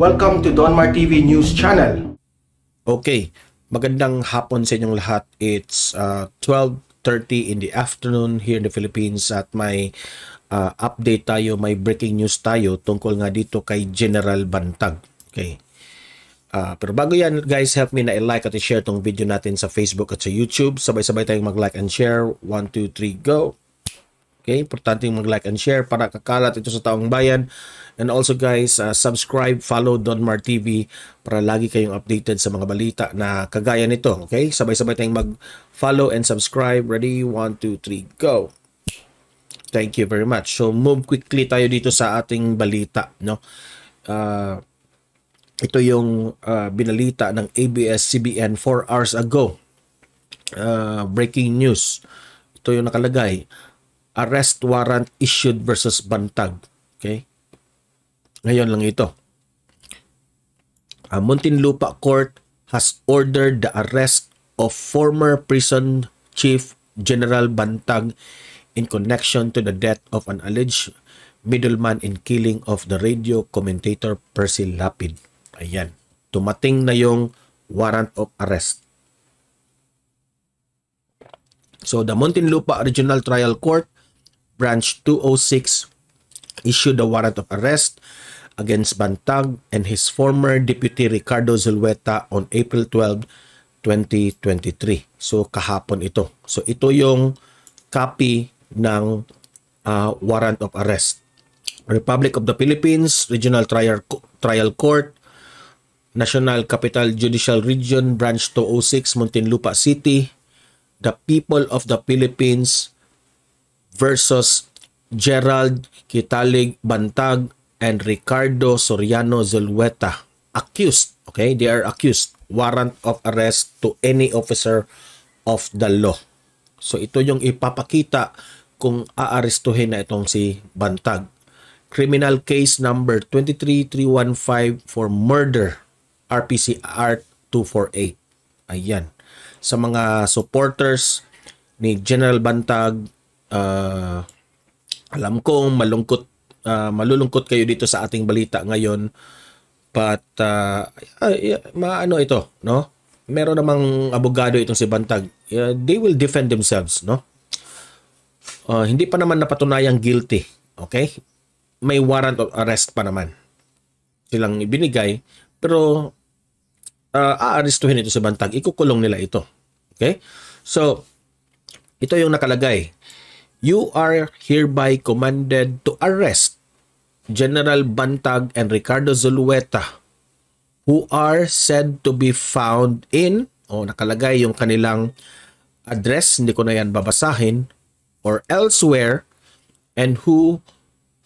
Welcome to Donmar TV News Channel. Okay, magandang hapon sa inyong lahat. It's uh, 12.30 in the afternoon here in the Philippines at may uh, update tayo, may breaking news tayo tungkol nga dito kay General Bantag. Okay. Uh, pero bago yan guys, help me na i-like at i-share tong video natin sa Facebook at sa YouTube. Sabay-sabay tayong mag-like and share. 1, 2, 3, go! Okay, importante yung mag-like and share para kakalat ito sa taong bayan. And also guys, uh, subscribe, follow Donmar TV para lagi kayong updated sa mga balita na kagaya nito. Okay, sabay-sabay tayong mag-follow and subscribe. Ready? 1, 2, 3, go! Thank you very much. So move quickly tayo dito sa ating balita. No? Uh, ito yung uh, binalita ng ABS-CBN 4 hours ago. Uh, breaking news. Ito yung nakalagay arrest warrant issued versus Bantag. Okay? Ngayon lang ito. A ah, Muntinlupa Court has ordered the arrest of former prison chief General Bantag in connection to the death of an alleged middleman in killing of the radio commentator Percy Lapid. Ayan. Tumating na yung warrant of arrest. So the Muntinlupa Regional Trial Court Branch 206 issued a warrant of arrest against Bantag and his former deputy Ricardo Zulueta on April 12, 2023. So kahapon ito. So ito yung copy ng uh, warrant of arrest. Republic of the Philippines, Regional Trial, Trial Court, National Capital Judicial Region, Branch 206, Muntinlupa City, the people of the Philippines, versus Gerald Kitalig Bantag and Ricardo Soriano Zulueta accused okay they are accused warrant of arrest to any officer of the law so ito yung ipapakita kung aarestuhin na itong si Bantag criminal case number 23315 for murder RPCR 248 ayan sa mga supporters ni General Bantag Uh, alam kong malungkot, uh, malulungkot kayo dito sa ating balita ngayon. But, uh, uh, maano ito, no? Meron namang abogado itong si Bantag. Uh, they will defend themselves, no? Uh, hindi pa naman napatunayang guilty, okay? May warrant of arrest pa naman silang ibinigay. Pero, uh, aaristuhin ito si Bantag. Ikukulong nila ito. Okay? So, ito yung nakalagay you are hereby commanded to arrest General Bantag and Ricardo Zulueta who are said to be found in o oh, nakalagay yung kanilang address, hindi ko na yan babasahin, or elsewhere and who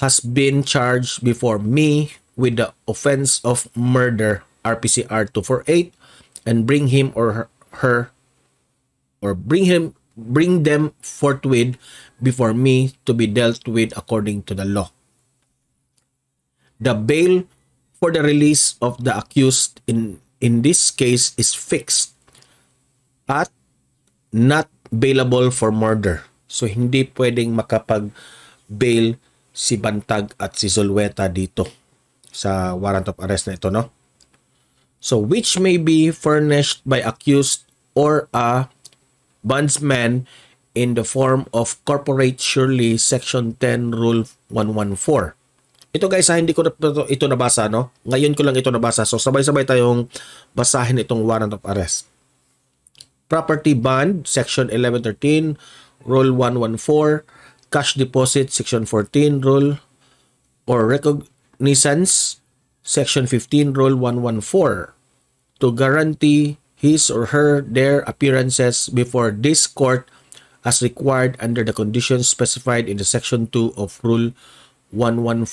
has been charged before me with the offense of murder RPCR 248 and bring him or her or bring him bring them forthwith before me to be dealt with according to the law. The bail for the release of the accused in, in this case is fixed at not bailable for murder. So hindi pwedeng makapag-bail si Bantag at si Zolweta dito sa warrant of arrest na ito, no? So which may be furnished by accused or a bondsmen in the form of corporate surely section 10 rule 114. Ito guys, ha, hindi ko na, ito, ito nabasa no. Ngayon ko lang ito nabasa. So sabay-sabay tayong basahin itong warrant of arrest. Property bond section 1113 rule 114, cash deposit section 14 rule or recognizance section 15 rule 114 to guarantee his or her their appearances before this court as required under the conditions specified in the section 2 of rule 114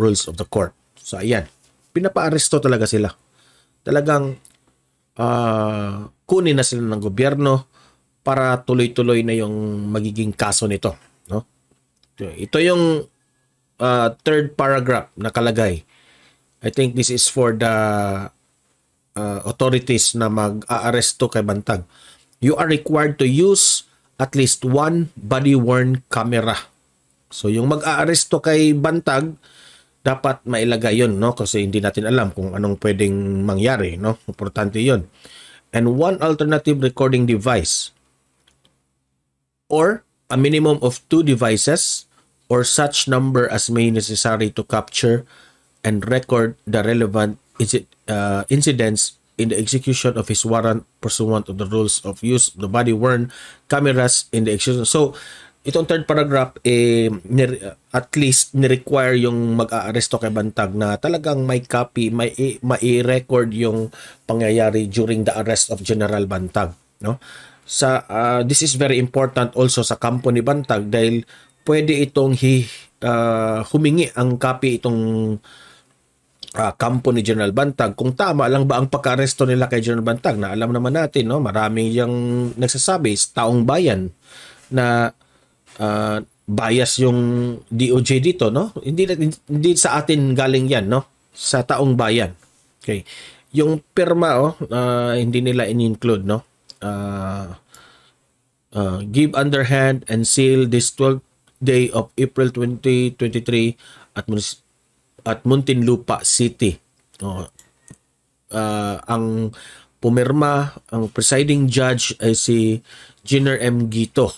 rules of the court. So ayan, pinapaaresto talaga sila. Talagang uh, kunin na sila ng gobyerno para tuloy-tuloy na yung magiging kaso nito, no? Ito yung uh, third paragraph nakalagay. I think this is for the uh, authorities na mag-aaresto kay Bantag, you are required to use at least one body-worn camera. So yung mag-aaresto kay Bantag, dapat mailagay yon no? Kasi hindi natin alam kung anong pwedeng mangyari, no? Importante yon And one alternative recording device or a minimum of two devices or such number as may necessary to capture and record the relevant uh, incidents in the execution of his warrant pursuant to the rules of use of the body-worn cameras in the execution. So, itong third paragraph, eh, at least ni-require yung mag-aaresto kay Bantag na talagang may copy, may, may record yung pangyayari during the arrest of General Bantag. No? Sa, uh, this is very important also sa kampo ni Bantag dahil pwede itong hi, uh, humingi ang copy itong uh, kampo ni General Bantag kung tama lang ba ang pagka-aresto nila kay General Bantag na alam naman natin no marami yung nagsasabi taong bayan na uh, bias yung DOJ dito no hindi hindi sa atin galing yan no sa taong bayan okay yung pirma, oh uh, hindi nila in-include no uh, uh, give underhand and seal this 12th day of April 2023 at municipal at Muntinlupa City. Oh, uh, ang pumirma, ang presiding judge ay si Jenner M. Gito.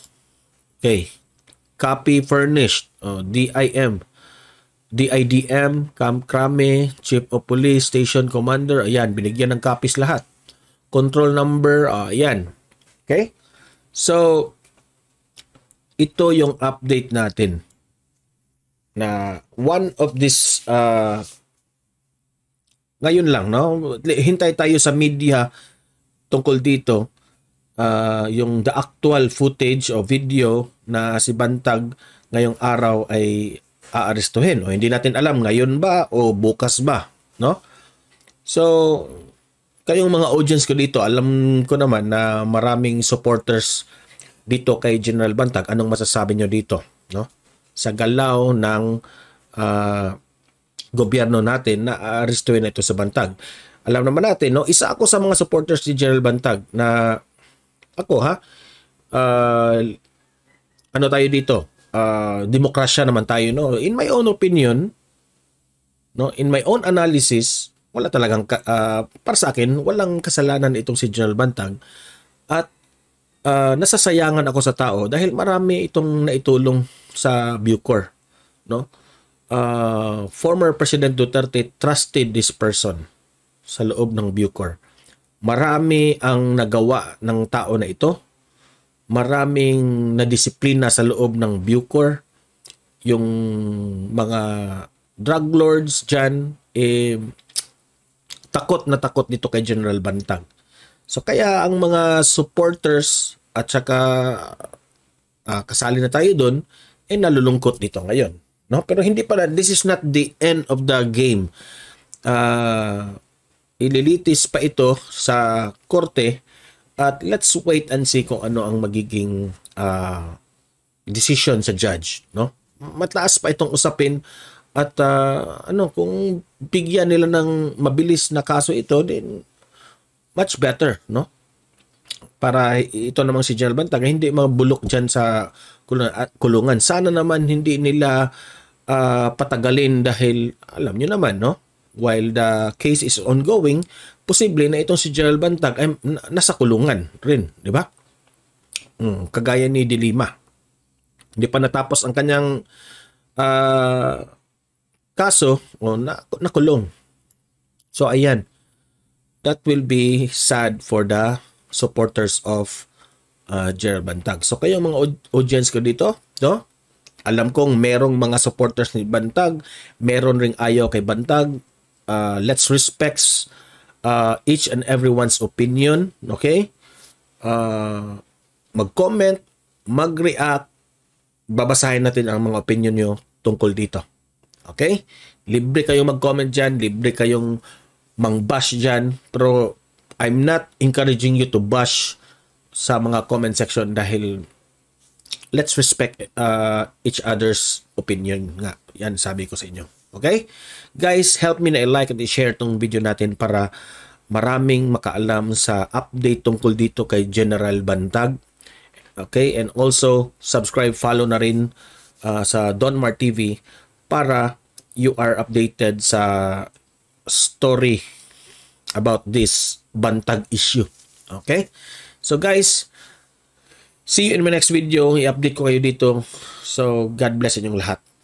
Okay. Copy furnished, oh, DIM. DIDM, Cam Krame, Chief of Police, Station Commander, ayan, binigyan ng copies lahat. Control number, uh, ayan. Okay? So, ito yung update natin na one of this uh, ngayon lang no hintay tayo sa media tungkol dito uh, yung the actual footage o video na si Bantag ngayong araw ay aarestuhin o hindi natin alam ngayon ba o bukas ba no so kayong mga audience ko dito alam ko naman na maraming supporters dito kay General Bantag anong masasabi niyo dito no sa galaw ng uh, gobyerno natin na arestuin ito sa Bantag. Alam naman natin, no, isa ako sa mga supporters ni General Bantag na ako ha, uh, ano tayo dito? Uh, demokrasya naman tayo, no? In my own opinion, no, in my own analysis, wala talagang, uh, para sa akin, walang kasalanan itong si General Bantag. At uh, nasasayangan ako sa tao dahil marami itong naitulong sa Bucor, no? Uh, former President Duterte trusted this person sa loob ng Bucor. Marami ang nagawa ng tao na ito. Maraming nadisiplina sa loob ng Bucor. Yung mga drug lords dyan, eh, takot na takot dito kay General Bantag So kaya ang mga supporters at saka uh, kasali na tayo doon ay eh, nalulungkot dito ngayon. No? Pero hindi pala, this is not the end of the game. Uh, ililitis pa ito sa korte at let's wait and see kung ano ang magiging uh, decision sa judge. No? Matlaas pa itong usapin at uh, ano kung bigyan nila ng mabilis na kaso ito, then much better, no? Para ito namang si General Bantag, hindi mabulok dyan sa kulungan. Sana naman hindi nila uh, patagalin dahil alam nyo naman, no? While the case is ongoing, posible na itong si General Bantag ay nasa kulungan rin, di ba? Mm, kagaya ni Dilima. Hindi pa natapos ang kanyang uh, kaso, o nakulong. So ayan, that will be sad for the supporters of uh, Gerald Bantag. So kayo mga audience ko dito, no? Alam kong merong mga supporters ni Bantag, meron ring ayaw kay Bantag. Uh, let's respect uh, each and everyone's opinion, okay? Uh, mag-comment, mag-react, babasahin natin ang mga opinion nyo tungkol dito. Okay? Libre kayong mag-comment dyan, libre kayong mang-bash dyan. Pero I'm not encouraging you to bash sa mga comment section dahil let's respect uh, each other's opinion nga. Yan sabi ko sa inyo. Okay? Guys, help me na i-like at i-share tong video natin para maraming makaalam sa update tungkol dito kay General Bantag. Okay? And also, subscribe, follow na rin uh, sa Donmar TV para you are updated sa story about this bantag issue. Okay? So guys, see you in my next video. I-update ko kayo dito. So God bless inyong lahat.